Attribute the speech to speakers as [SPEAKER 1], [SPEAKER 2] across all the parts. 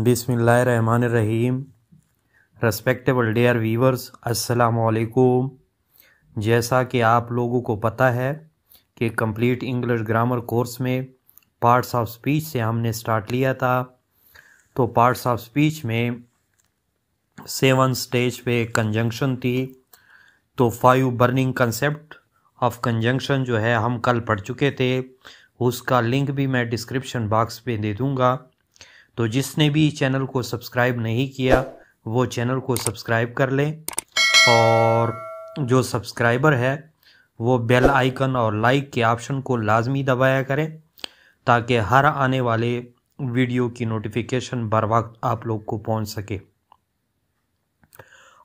[SPEAKER 1] बिसमीम respectable dare viewers असलकुम जैसा कि आप लोगों को पता है कि कंप्लीट इंग्लिश ग्रामर कोर्स में पार्ट्स ऑफ स्पीच से हमने स्टार्ट लिया था तो पार्ट्स ऑफ स्पीच में सेवन स्टेज पे कंजंक्शन थी तो five burning concept of conjunction जो है हम कल पढ़ चुके थे उसका लिंक भी मैं डिस्क्रिप्शन बॉक्स पे दे दूँगा तो जिसने भी चैनल को सब्सक्राइब नहीं किया वो चैनल को सब्सक्राइब कर ले और जो सब्सक्राइबर है वो बेल आइकन और लाइक के ऑप्शन को लाजमी दबाया करें ताकि हर आने वाले वीडियो की नोटिफिकेशन बर वक्त आप लोग को पहुंच सके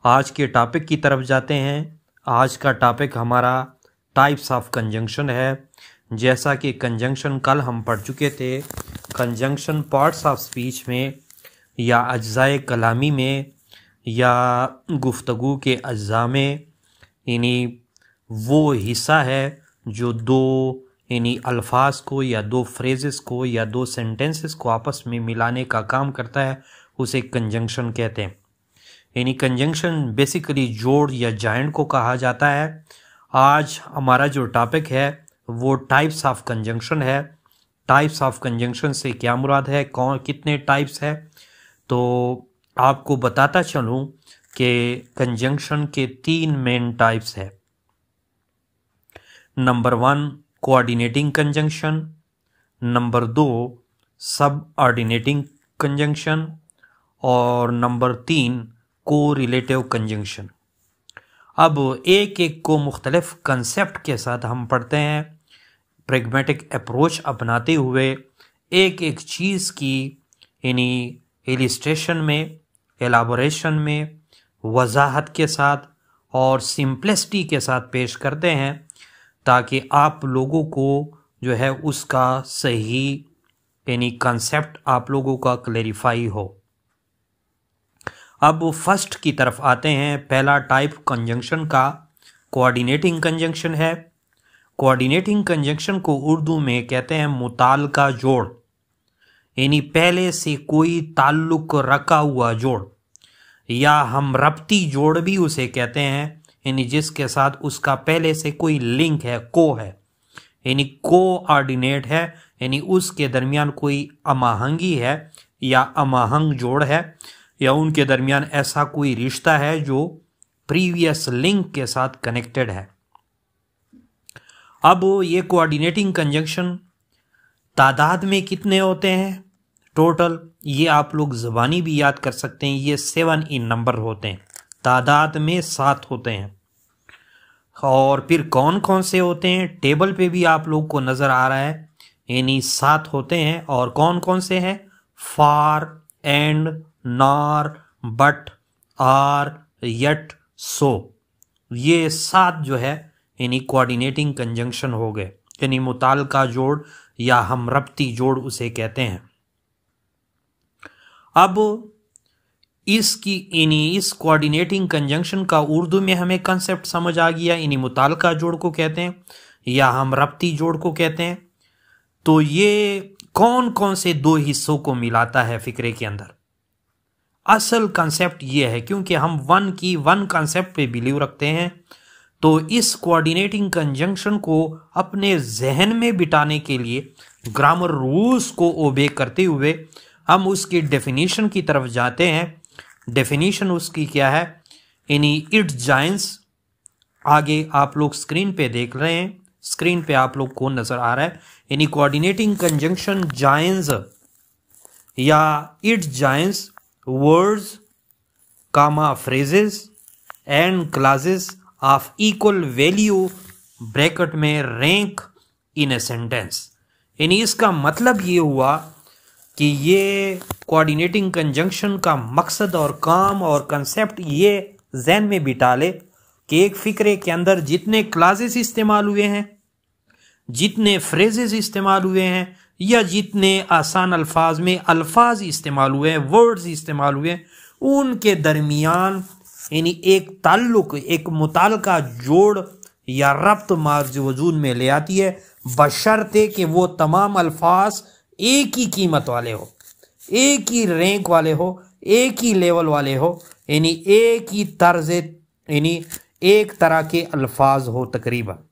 [SPEAKER 1] आज के टॉपिक की तरफ जाते हैं आज का टॉपिक हमारा टाइप्स ऑफ कंजंक्शन है जैसा कि कंजंक्शन कल हम पढ़ चुके थे कंजंक्शन पार्ट्स ऑफ स्पीच में या अज्जा कलामी में या गुफ्तगु के अज्जा में यानी वो हिस्सा है जो दो यानी अल्फाज को या दो फ्रेजेस को या दो सेंटेंसेस को आपस में मिलाने का काम करता है उसे कंजंक्शन कहते हैं यानी कंजंक्शन बेसिकली जोड़ या जॉइंट को कहा जाता है आज हमारा जो टॉपिक है वो टाइप्स ऑफ कंजंक्शन है टाइप्स ऑफ कंजंक्शन से क्या मुराद है कौन कितने टाइप्स है तो आपको बताता चलूँ कि कंजंक्शन के तीन मेन टाइप्स है number one coordinating conjunction number दो सब ऑर्डिनेटिंग कंजंक्शन और नंबर तीन को रिलेटिव कंजंक्शन अब एक एक को मुख्तलिफ कंसेप्ट के साथ हम पढ़ते हैं प्रेगमेटिक अप्रोच अपनाते हुए एक एक चीज़ की यानी एलिस्ट्रेशन में एलाबोरेशन में वजाहत के साथ और सिंप्लिसिटी के साथ पेश करते हैं ताकि आप लोगों को जो है उसका सही यानी कंसेप्ट आप लोगों का क्लेरिफाई हो अब फर्स्ट की तरफ आते हैं पहला टाइप कंजंक्शन का कोऑर्डिनेटिंग कंजंक्शन है कोऑर्डिनेटिंग कंजंक्शन को उर्दू में कहते हैं मुताल का जोड़ यानी पहले से कोई ताल्लुक रखा हुआ जोड़ या हम रबती जोड़ भी उसे कहते हैं यानी जिसके साथ उसका पहले से कोई लिंक है को है यानी कोऑर्डिनेट है यानी उसके दरमियान कोई अमाहंगी है या अमाहंग जोड़ है या उनके दरमियान ऐसा कोई रिश्ता है जो प्रीवियस लिंक के साथ कनेक्टेड है अब ये कोऑर्डिनेटिंग कंजंक्शन तादाद में कितने होते हैं टोटल ये आप लोग ज़बानी भी याद कर सकते हैं ये सेवन इन नंबर होते हैं तादाद में सात होते हैं और फिर कौन कौन से होते हैं टेबल पे भी आप लोग को नज़र आ रहा है यानी सात होते हैं और कौन कौन से हैं for and nor but or yet so ये सात जो है यानी कोऑर्डिनेटिंग कंजंक्शन हो गए यानी मुताल का जोड़ या हम रपती जोड़ उसे कहते हैं अब इसकी यानी इस कोऑर्डिनेटिंग कंजंक्शन का उर्दू में हमें कंसेप्ट समझ आ गया यानी मुतालका जोड़ को कहते हैं या हम रबती जोड़ को कहते हैं तो ये कौन कौन से दो हिस्सों को मिलाता है फिक्रे के अंदर असल कंसेप्ट ये है क्योंकि हम वन की वन कंसेप्ट पे बिलीव रखते हैं तो इस कोऑर्डिनेटिंग कंजंक्शन को अपने जहन में बिटाने के लिए ग्रामर रूल्स को ओबे करते हुए हम उसकी डेफिनेशन की तरफ जाते हैं डेफिनेशन उसकी क्या है यानी इट जाइंस आगे आप लोग स्क्रीन पे देख रहे हैं स्क्रीन पे आप लोग को नजर आ रहा है यानी कोऑर्डिनेटिंग कंजंक्शन जाइंस या it joins words comma phrases and clauses of equal value bracket में रैंक इन ए सेंटेंस यानी इसका मतलब ये हुआ कि ये कोऑर्डिनेटिंग कंजंक्शन का मकसद और काम और कंसेप्ट ये जहन में बिठा ले कि एक फ़िक्रे के अंदर जितने क्लासेस इस्तेमाल हुए हैं जितने फ्रेजेस इस्तेमाल हुए हैं या जितने आसान अल्फाज में अल्फाज इस्तेमाल हुए हैं वर्ड्स इस्तेमाल हुए हैं उनके दरमियान यानी एक ताल्लुक एक का जोड़ या रब्त मार्ज वजूद में ले आती है बशर्ते कि वो तमाम अल्फाज एक ही कीमत वाले हो एक ही रैंक वाले हो एक ही लेवल वाले हो यानी एक ही तर्ज यानी एक तरह के अल्फाज हो तकरीबन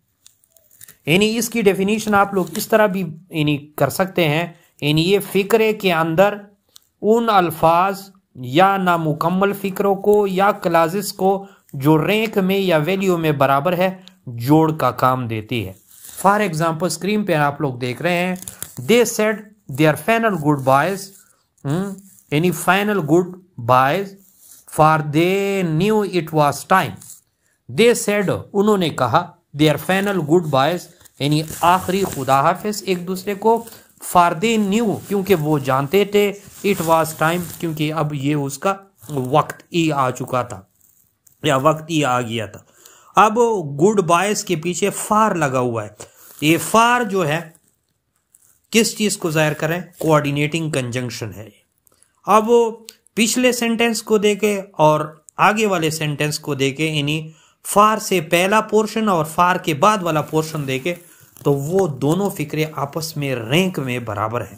[SPEAKER 1] यानी इसकी डेफिनीशन आप लोग इस तरह भी यानी कर सकते हैं यानी ये फ़िक्रे के अंदर उन अल्फाज या नामुकम्मल फिक्रों को या क्लाजिस को जो रैंक में या वैल्यू में बराबर है जोड़ का काम देती है फॉर एग्जाम्पल स्क्रीन पे आप लोग देख रहे हैं they said are final good boys यानी final good boys for they knew it was time they said उन्होंने कहा they are final good boys यानी आखिरी खुदा हाफिज एक दूसरे को फार दे न्यू क्योंकि वो जानते थे इट वॉज टाइम क्योंकि अब ये उसका वक्त ही आ चुका था या वक्त ही आ गया था अब गुड बायस के पीछे फार लगा हुआ है ये फार जो है किस चीज को जाहिर करें कोऑर्डिनेटिंग कंजंक्शन है अब पिछले सेंटेंस को देखे और आगे वाले सेंटेंस को देखे यानी फार से पहला पोर्शन और फार के बाद वाला पोर्शन देखे तो वो दोनों फिक्रे आपस में रैंक में बराबर है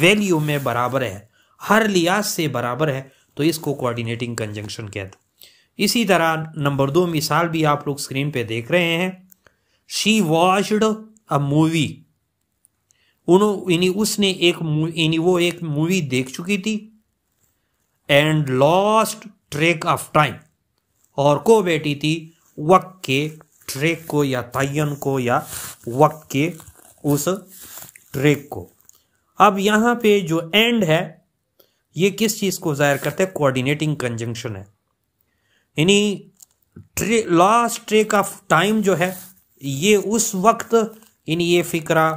[SPEAKER 1] वैल्यू में बराबर है हर लिहाज से बराबर है तो इसको कोऑर्डिनेटिंग कंजंक्शन कहते हैं इसी तरह नंबर दो मिसाल भी आप लोग स्क्रीन पे देख रहे हैं शी वॉश्ड अ मूवी उन्होंने उसने एक यानी वो एक मूवी देख चुकी थी and lost track of time और को बैठी थी वक्त के ट्रैक को या तयन को या वक्त के उस ट्रैक को अब यहां पे जो एंड है ये किस चीज़ को जाहिर करते हैं कोऑर्डिनेटिंग कंजंक्शन है यानी ट्रे लास्ट ट्रेक ऑफ टाइम जो है ये उस वक्त यानी ये फिक्रा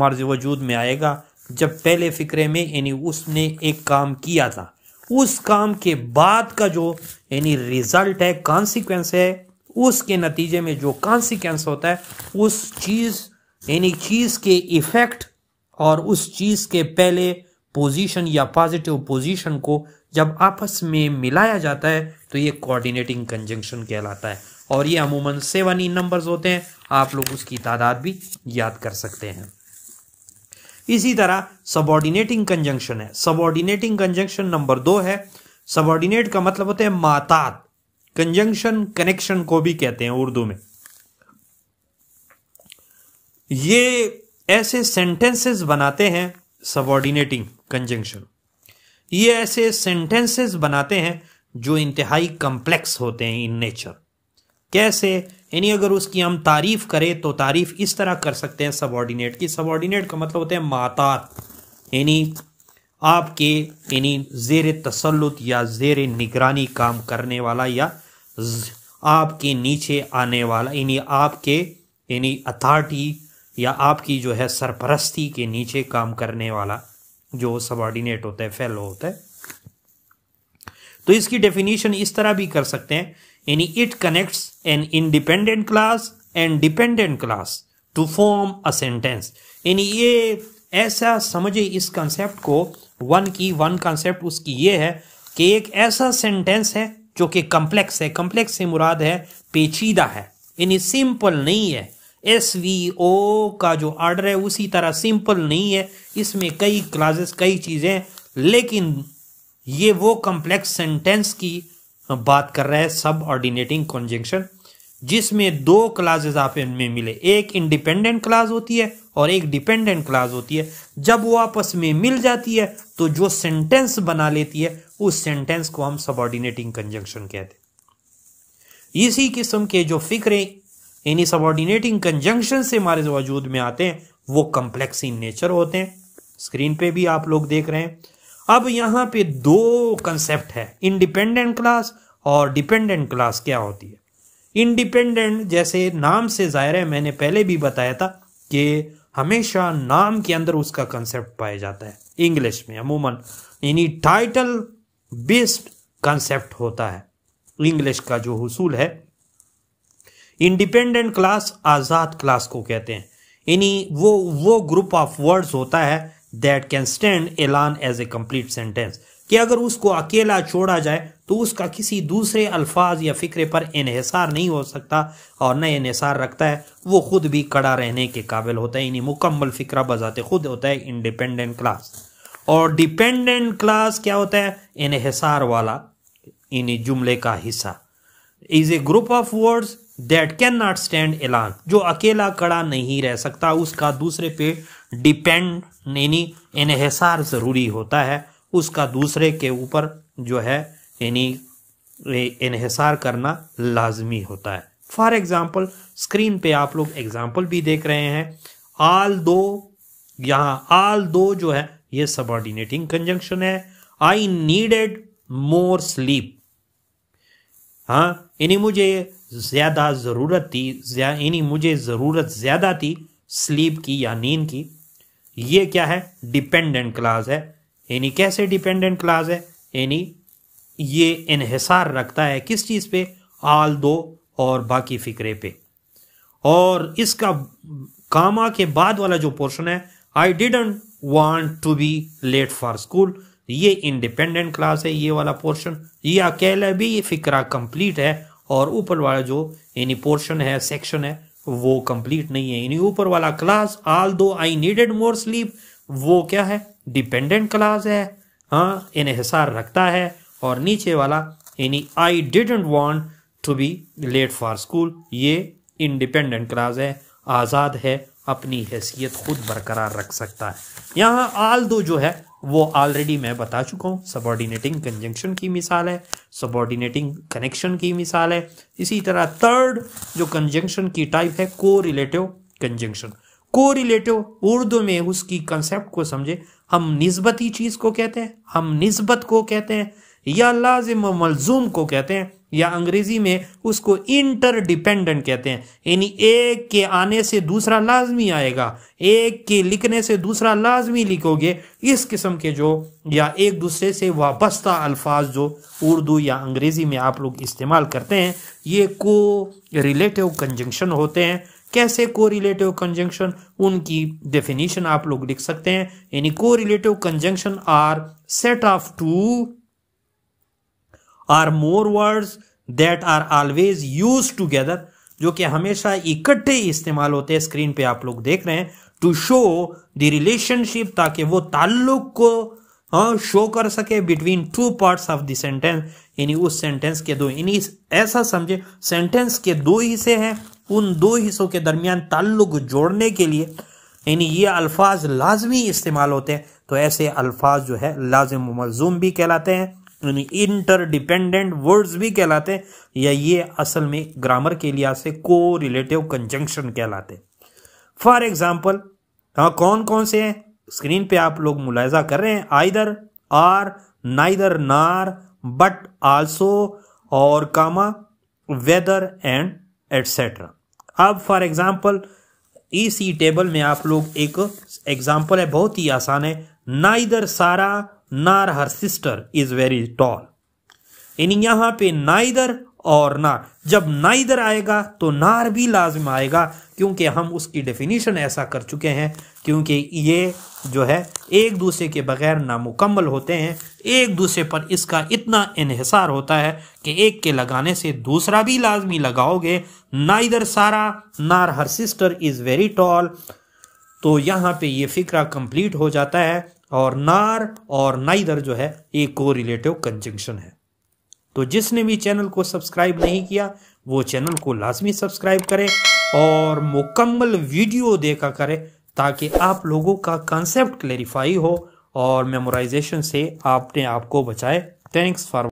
[SPEAKER 1] मर्ज वजूद में आएगा जब पहले फिक्रे में यानी उसने एक काम किया था उस काम के बाद का जो यानी रिजल्ट है कॉन्सिक्वेंस है उसके नतीजे में जो कॉन्सिक्वेंस होता है उस चीज़ यानी चीज़ के इफ़ेक्ट और उस चीज़ के पहले पोजीशन या पॉजिटिव पोजीशन को जब आपस में मिलाया जाता है तो ये कोऑर्डिनेटिंग कंजंक्शन कहलाता है और ये अमूमन सेवन इन नंबर्स होते हैं आप लोग उसकी तादाद भी याद कर सकते हैं इसी तरह सबॉर्डिनेटिंग कंजंक्शन है सबॉर्डिनेटिंग कंजंक्शन नंबर दो है सबॉर्डिनेट का मतलब होता है मातात कंजंक्शन कनेक्शन को भी कहते हैं उर्दू में ये ऐसे सेंटेंसेस बनाते हैं सबॉर्डिनेटिंग कंजंक्शन ये ऐसे सेंटेंसेस बनाते हैं जो इंतहाई कम्प्लेक्स होते हैं इन नेचर कैसे यानी अगर उसकी हम तारीफ करें तो तारीफ इस तरह कर सकते हैं सबॉर्डिनेट की सबॉर्डिनेट का मतलब होता है माता यानी आपके यानी जेर तसलुत या जेर निगरानी काम करने वाला या आपके नीचे आने वाला यानी आपके यानी अथॉरिटी या आपकी जो है सरपरस्ती के नीचे काम करने वाला जो सबॉर्डिनेट होता है फेलो होता है तो इसकी डेफिनेशन इस तरह भी कर सकते हैं यानी it connects an independent clause and dependent clause to form a sentence यानी ये ऐसा समझे इस कंसेप्ट को वन की वन कंसेप्ट उसकी ये है कि एक ऐसा सेंटेंस है जो कि कम्प्लेक्स है कम्प्लेक्स से मुराद है पेचीदा है यानी सिंपल नहीं है एस वी ओ का जो आर्डर है उसी तरह सिंपल नहीं है इसमें कई क्लासेस कई चीज़ें लेकिन ये वो कम्प्लेक्स सेंटेंस की बात कर रहा है सब ऑर्डिनेटिंग कॉन्जेंक्शन जिसमें दो क्लासेस आप इनमें मिले एक इंडिपेंडेंट क्लास होती है और एक डिपेंडेंट क्लास होती है जब वो आपस में मिल जाती है तो जो सेंटेंस बना लेती है उस सेंटेंस को हम सबॉर्डिनेटिंग कंजंक्शन कहते हैं इसी किस्म के जो फिक्रे यानी सबॉर्डिनेटिंग कंजंक्शन से हमारे वजूद में आते हैं वो कंप्लेक्स इन नेचर होते हैं स्क्रीन पे भी आप लोग देख रहे हैं अब यहां पे दो कंसेप्ट है इंडिपेंडेंट क्लास और डिपेंडेंट क्लास क्या होती है इंडिपेंडेंट जैसे नाम से जाहिर है मैंने पहले भी बताया था कि हमेशा नाम के अंदर उसका कंसेप्ट पाया जाता है इंग्लिश में अमूमन यानी टाइटल बेस्ड कंसेप्ट होता है इंग्लिश का जो हसूल है इंडिपेंडेंट क्लास आज़ाद क्लास को कहते हैं यानी वो वो ग्रुप ऑफ वर्ड्स होता है that can stand alone as a complete sentence कि अगर उसको अकेला छोड़ा जाए तो उसका किसी दूसरे अल्फाज या फ़िक्रे पर इहसार नहीं हो सकता और न इहसार रखता है वो ख़ुद भी कड़ा रहने के काबिल होता है यानी मुकम्मल फ़िक्र बजाते ख़ुद होता है इंडिपेंडेंट क्लास और डिपेंडेंट क्लास क्या होता है इहसार वाला यानी जुमले का हिस्सा is a group of words that can not stand alone जो अकेला कड़ा नहीं रह सकता उसका दूसरे पे डिपेंड यानी इहसार ज़रूरी होता है उसका दूसरे के ऊपर जो है यानी इहसार करना लाजमी होता है फॉर एग्ज़ाम्पल स्क्रीन पे आप लोग एग्ज़ाम्पल भी देख रहे हैं आल दो यहां आल दो जो है ये सबॉर्डिनेटिंग कंजंक्शन है आई नीडेड मोर स्लीप हाँ यानी मुझे ज़्यादा ज़रूरत थी यानी मुझे ज़रूरत ज़्यादा थी स्लीप की या नींद की ये क्या है डिपेंडेंट क्लास है यानी कैसे डिपेंडेंट क्लास है यानी ये इहसार रखता है किस चीज़ पे आल दो और बाकी फ़िक्रे पे और इसका कामा के बाद वाला जो पोर्शन है I didn't want to be late for school ये इंडिपेंडेंट क्लास है ये वाला पोर्शन ये अकेला भी ये फिक्रा कंप्लीट है और ऊपर वाला जो यानी पोर्शन है सेक्शन है वो कंप्लीट नहीं है यानी ऊपर वाला क्लास आल दो आई नीडेड मोर स्लीप वो क्या है डिपेंडेंट क्लास है हाँ इन्हसार रखता है और नीचे वाला यानी I didn't want to be late for school ये इंडिपेंडेंट क्लास है आज़ाद है अपनी हैसियत खुद बरकरार रख सकता है यहाँ आल दो जो है वो ऑलरेडी मैं बता चुका हूँ सबॉर्डिनेटिंग कंजंक्शन की मिसाल है सबॉर्डिनेटिंग कनेक्शन की मिसाल है इसी तरह थर्ड जो कंजंक्शन की टाइप है को रिलेटिव कंजंक्शन को रिलेटिव उर्दू में उसकी कंसेप्ट को समझे हम नस्बती चीज़ को कहते हैं हम नस्बत को कहते हैं या लाजिम मलजूम को कहते हैं या अंग्रेजी में उसको इंटरडिपेंडेंट कहते हैं यानी एक के आने से दूसरा लाजमी आएगा एक के लिखने से दूसरा लाजमी लिखोगे इस किस्म के जो या एक दूसरे से वाबस्ता अल्फाज जो उर्दू या अंग्रेजी में आप लोग इस्तेमाल करते हैं ये को रिलेटिव कंजंक्शन होते हैं कैसे को रिलेटिव कंजंक्शन उनकी डेफिनीशन आप लोग लिख सकते हैं यानी को relative conjunction are set of two or more words that are always use together जो कि हमेशा इकट्ठे इस्तेमाल होते हैं स्क्रीन पे आप लोग देख रहे हैं टू शो द रिलेशनशिप ताकि वो ताल्लुक को शो हाँ, कर सके between two parts of the sentence यानी उस सेंटेंस के दो यानी ऐसा समझे सेंटेंस के दो हिस्से हैं उन दो हिस्सों के दरमियान ताल्लुक जोड़ने के लिए यानी ये अल्फाज लाजमी इस्तेमाल होते हैं तो ऐसे अल्फाज जो है लाजम मजूम भी कहलाते हैं यानी इंटरडिपेंडेंट वर्ड्स भी कहलाते हैं या ये असल में ग्रामर के लिहाज से को रिलेटिव कंजंक्शन कहलाते हैं फॉर एग्जाम्पल हाँ कौन कौन से हैं स्क्रीन पे आप लोग मुलायजा कर रहे हैं either or neither nor but also और कामा वेदर एंड एटसेट्रा अब फॉर एग्जाम्पल इसी टेबल में आप लोग एक एग्जाम्पल है बहुत ही आसान है नाइदर सारा nor her sister is very tall. इन यहां पे नाइदर और नार जब इधर आएगा तो नार भी लाजम आएगा क्योंकि हम उसकी डेफिनीशन ऐसा कर चुके हैं क्योंकि ये जो है एक दूसरे के बगैर नामुकम्मल होते हैं एक दूसरे पर इसका इतना इहसार होता है कि एक के लगाने से दूसरा भी लाजमी लगाओगे ना इधर सारा nor her sister is very tall तो यहाँ पे ये फ़िक्रा कंप्लीट हो जाता है और नार और नाइदर जो है एक को रिलेटिव कंजंक्शन है तो जिसने भी चैनल को सब्सक्राइब नहीं किया वो चैनल को लाजमी सब्सक्राइब करे और मुकम्मल वीडियो देखा करे ताकि आप लोगों का कॉन्सेप्ट क्लेरिफाई हो और मेमोराइजेशन से आपने आपको बचाए थैंक्स फॉर